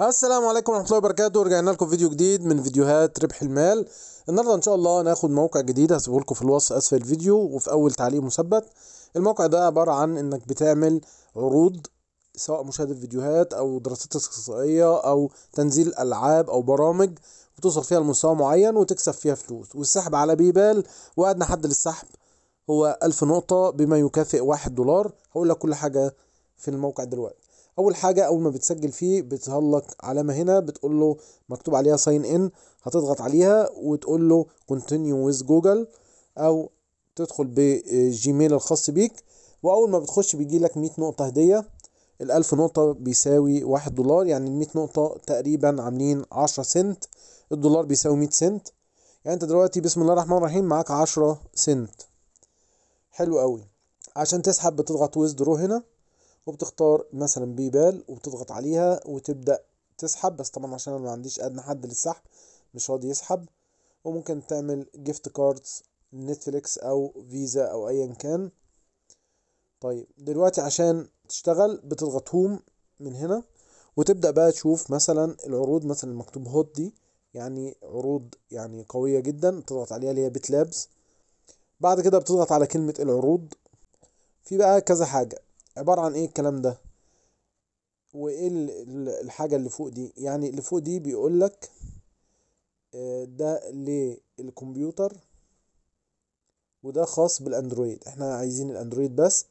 السلام عليكم ورحمه الله وبركاته رجعنا لكم فيديو جديد من فيديوهات ربح المال النهارده ان شاء الله هناخد موقع جديد هسيبه لكم في الوصف اسفل الفيديو وفي اول تعليق مثبت الموقع ده عباره عن انك بتعمل عروض سواء مشاهده فيديوهات او دراسات استقصائيه او تنزيل العاب او برامج بتوصل فيها لمستوى معين وتكسب فيها فلوس والسحب على بيبال وادنى حد للسحب هو 1000 نقطه بما يكافئ 1 دولار هقول لك كل حاجه في الموقع دلوقتي اول حاجه اول ما بتسجل فيه بتهلك علامه هنا بتقول له مكتوب عليها ساين ان هتضغط عليها وتقول له كونتينيو ويز جوجل او تدخل بجيميل الخاص بيك واول ما بتخش بيجي لك 100 نقطه هديه الألف نقطة بيساوي واحد دولار يعني المية نقطة تقريبا عاملين عشرة سنت الدولار بيساوي مية سنت يعني انت دلوقتي بسم الله الرحمن الرحيم معاك عشرة سنت حلو قوي عشان تسحب بتضغط ويزدرو هنا وبتختار مثلا بيبال وبتضغط عليها وتبدأ تسحب بس طبعا عشان انا ما عنديش ادنى حد للسحب مش راضي يسحب وممكن تعمل جيفت كاردز نتفليكس او فيزا او ايا كان طيب دلوقتي عشان تشتغل بتضغط هوم من هنا وتبدأ بقى تشوف مثلا العروض مثلا مكتوب هوت دي يعني عروض يعني قوية جدا تضغط عليها اللي هي بتلابس بعد كده بتضغط على كلمة العروض في بقى كذا حاجة عبارة عن ايه الكلام ده وايه الحاجة اللي فوق دي يعني اللي فوق دي بيقولك آه، ده للكمبيوتر وده خاص بالاندرويد احنا عايزين الاندرويد بس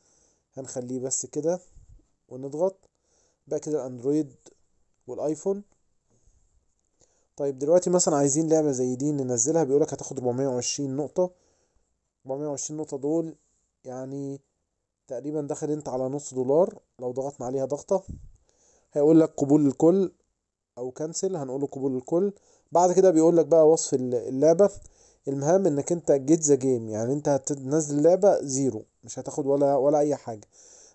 هنخليه بس كده ونضغط بقى كده الاندرويد والايفون طيب دلوقتي مثلا عايزين لعبة زي دي ننزلها بيقولك هتاخد 420 نقطة 420 نقطة دول يعني تقريبا داخل انت على نص دولار لو ضغطنا عليها ضغطة هيقول لك قبول الكل او كنسل هنقول له قبول الكل بعد كده بيقول لك بقى وصف اللعبة المهم انك انت جيت ذا جيم يعني انت هتنزل اللعبة زيرو مش هتاخد ولا ولا اي حاجة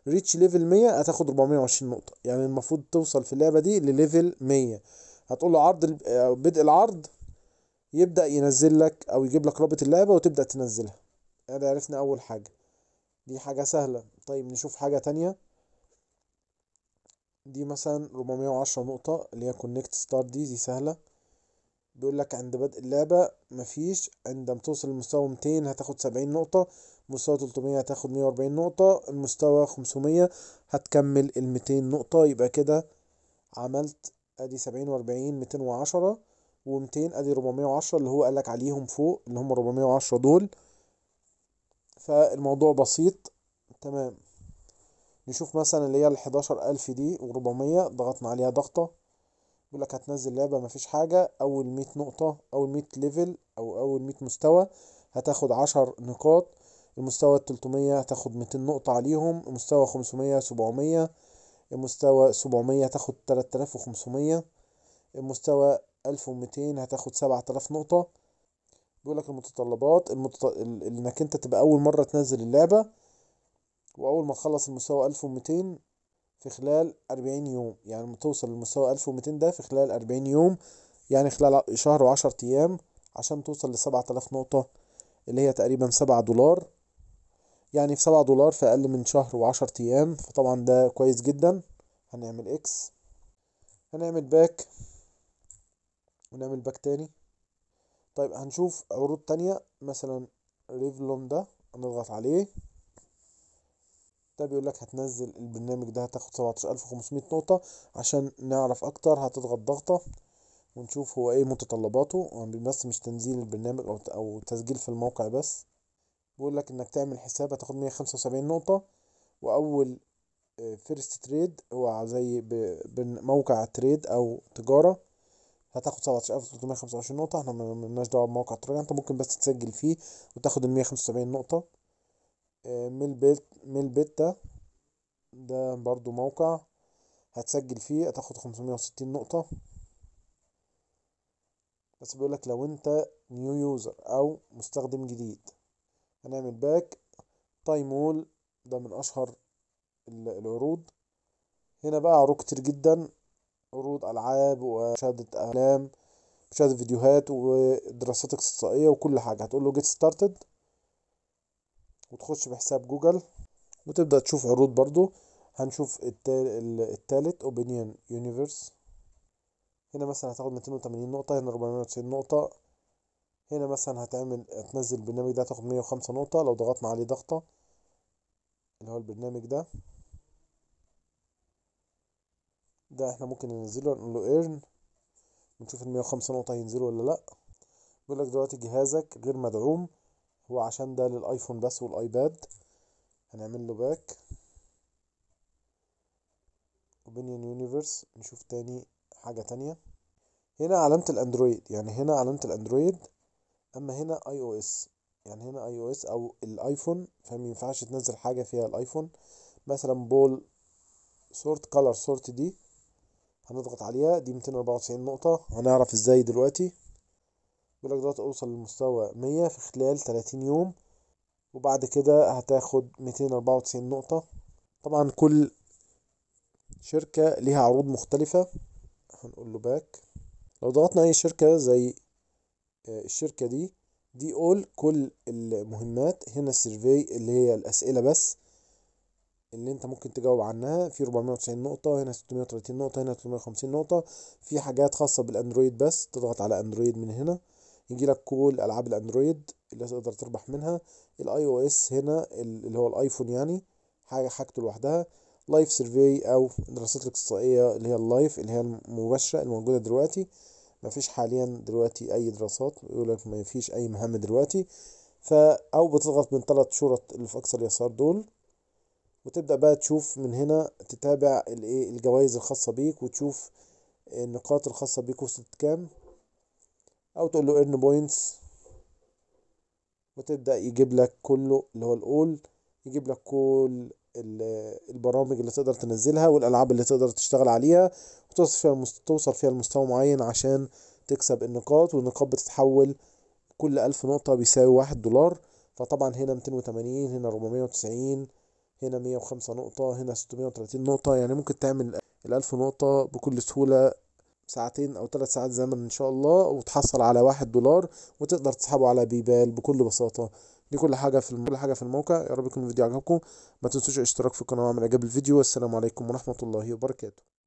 ريتش ليفل مية هتاخد وعشرين نقطة يعني المفروض توصل في اللعبة دي لليفل مية هتقول له عرض آه، بدء العرض يبدأ ينزل لك او يجيب لك رابط اللعبة وتبدأ تنزلها ادي يعني عرفنا اول حاجة دي حاجة سهلة طيب نشوف حاجة تانية دي مثلا 410 نقطة اللي هي كونكت ستار دي دي سهلة بيقول لك عند بدء اللعبة مفيش عندما توصل لمستوى 200 هتاخد 70 نقطة مستوى 300 هتاخد 140 نقطة المستوى 500 هتكمل ال 200 نقطة يبقى كده عملت ادي 70 و40 210 و200 ادي 410 اللي هو قالك عليهم فوق اللي هم 410 دول فالموضوع بسيط تمام نشوف مثلا اللي هي ال 11000 دي و400 ضغطنا عليها ضغطة يقول لك هتنزل لعبة مفيش حاجة أول 100 نقطة أول 100 ليفل أو أول 100 مستوى هتاخد 10 نقاط المستوى 300 هتاخد 200 نقطة عليهم المستوى 500 700 المستوى 700 هتاخد 3500 المستوى 1200 هتاخد 7000 نقطة بيقول لك المتطلبات المتط... ال... انك انت تبقى اول مره تنزل اللعبه واول ما تخلص المستوى 1200 في خلال 40 يوم يعني توصل للمستوى 1200 ده في خلال 40 يوم يعني خلال شهر و10 ايام عشان توصل ل 7000 نقطه اللي هي تقريبا 7 دولار يعني في 7 دولار في اقل من شهر و10 ايام فطبعا ده كويس جدا هنعمل اكس هنعمل باك ونعمل باك تاني طيب هنشوف عروض تانية مثلا ريفلوم ده هنضغط عليه ده طيب، بيقول لك هتنزل البرنامج ده هتاخد الف وخمسمية نقطة عشان نعرف اكتر هتضغط ضغطة ونشوف هو ايه متطلباته بس مش تنزيل البرنامج او او تسجيل في الموقع بس بيقول لك انك تعمل حساب هتاخد مية خمسة وسبعين نقطة واول فيرست آه، تريد هو زي موقع تريد او تجارة هتاخد 17325 نقطة احنا ملناش دعوة بموقع التراجع انت ممكن بس تسجل فيه وتاخد المية خمسة وسبعين نقطة اه، ميل بيت ميل بيتا ده برضو موقع هتسجل فيه هتاخد خمسمية وستين نقطة بس بيقولك لو انت نيو يوزر او مستخدم جديد هنعمل باك تايمول ده من اشهر العروض هنا بقى عروض كتير جدا عروض ألعاب ومشاهدة أفلام مشاهدة فيديوهات ودراسات اقتصائيه وكل حاجة هتقول له جيت ستارتد وتخش بحساب جوجل وتبدأ تشوف عروض برضو هنشوف التالت اوبينيون يونيفرس هنا مثلا هتاخد 280 نقطة هنا 490 نقطة هنا مثلا هتعمل هتنزل البرنامج ده هتاخد 105 نقطة لو ضغطنا عليه ضغطة اللي هو البرنامج ده ده احنا ممكن ننزله نقول له ايرن ونشوف ال 105 نقطة هينزلوا ولا لأ بيقول لك دلوقتي جهازك غير مدعوم هو عشان ده للايفون بس والايباد هنعمل له باك اوبينيون يونيفرس نشوف تاني حاجة تانية هنا علامة الاندرويد يعني هنا علامة الاندرويد اما هنا اي او اس يعني هنا اي او اس او الايفون ينفعش تنزل حاجة فيها الايفون مثلا بول سورت كلر سورت دي هنضغط عليها دي 294 نقطة هنعرف ازاي دلوقتي يقولك دلوقتي اوصل لمستوى 100 في خلال 30 يوم وبعد كده هتاخد 294 نقطة طبعا كل شركة ليها عروض مختلفة هنقول له باك لو ضغطنا اي شركة زي آه، الشركة دي دي اول كل المهمات هنا السيرفي اللي هي الاسئلة بس اللي انت ممكن تجاوب عنها في 490 نقطة هنا 630 نقطة هنا 350 نقطة في حاجات خاصة بالاندرويد بس تضغط على اندرويد من هنا يجي لك كل العاب الاندرويد اللي تقدر تربح منها الاي او اس هنا اللي هو الايفون يعني حاجة حاجته لوحدها لايف سيرفي او دراسات الاقتصادية اللي هي اللايف اللي هي المباشرة الموجودة دلوقتي مفيش حاليا دلوقتي اي دراسات يقول لك مفيش اي مهام دلوقتي فا او بتضغط من ثلاث شرط اللي في اكثر اليسار دول وتبدأ بقى تشوف من هنا تتابع الايه الجوائز الخاصة بيك وتشوف النقاط الخاصة بيك وصلت كام او تقول له ايرن بوينتس وتبدأ يجيب لك كله اللي هو الاول يجيب لك كل البرامج اللي تقدر تنزلها والالعاب اللي تقدر تشتغل عليها وتوصل فيها توصل فيها لمستوى معين عشان تكسب النقاط والنقاط بتتحول كل ألف نقطة بيساوي واحد دولار فطبعا هنا ميتين وتمانين هنا وتسعين هنا 105 نقطة هنا 630 نقطة يعني ممكن تعمل ال 1000 نقطة بكل سهولة ساعتين أو ثلاث ساعات زمن إن شاء الله وتحصل على واحد دولار وتقدر تسحبه على بيبال بكل بساطة دي كل حاجة في كل حاجة في الموقع يا رب يكون الفيديو عجبكم ما تنسوش الاشتراك في القناة وعمل إعجاب الفيديو والسلام عليكم ورحمة الله وبركاته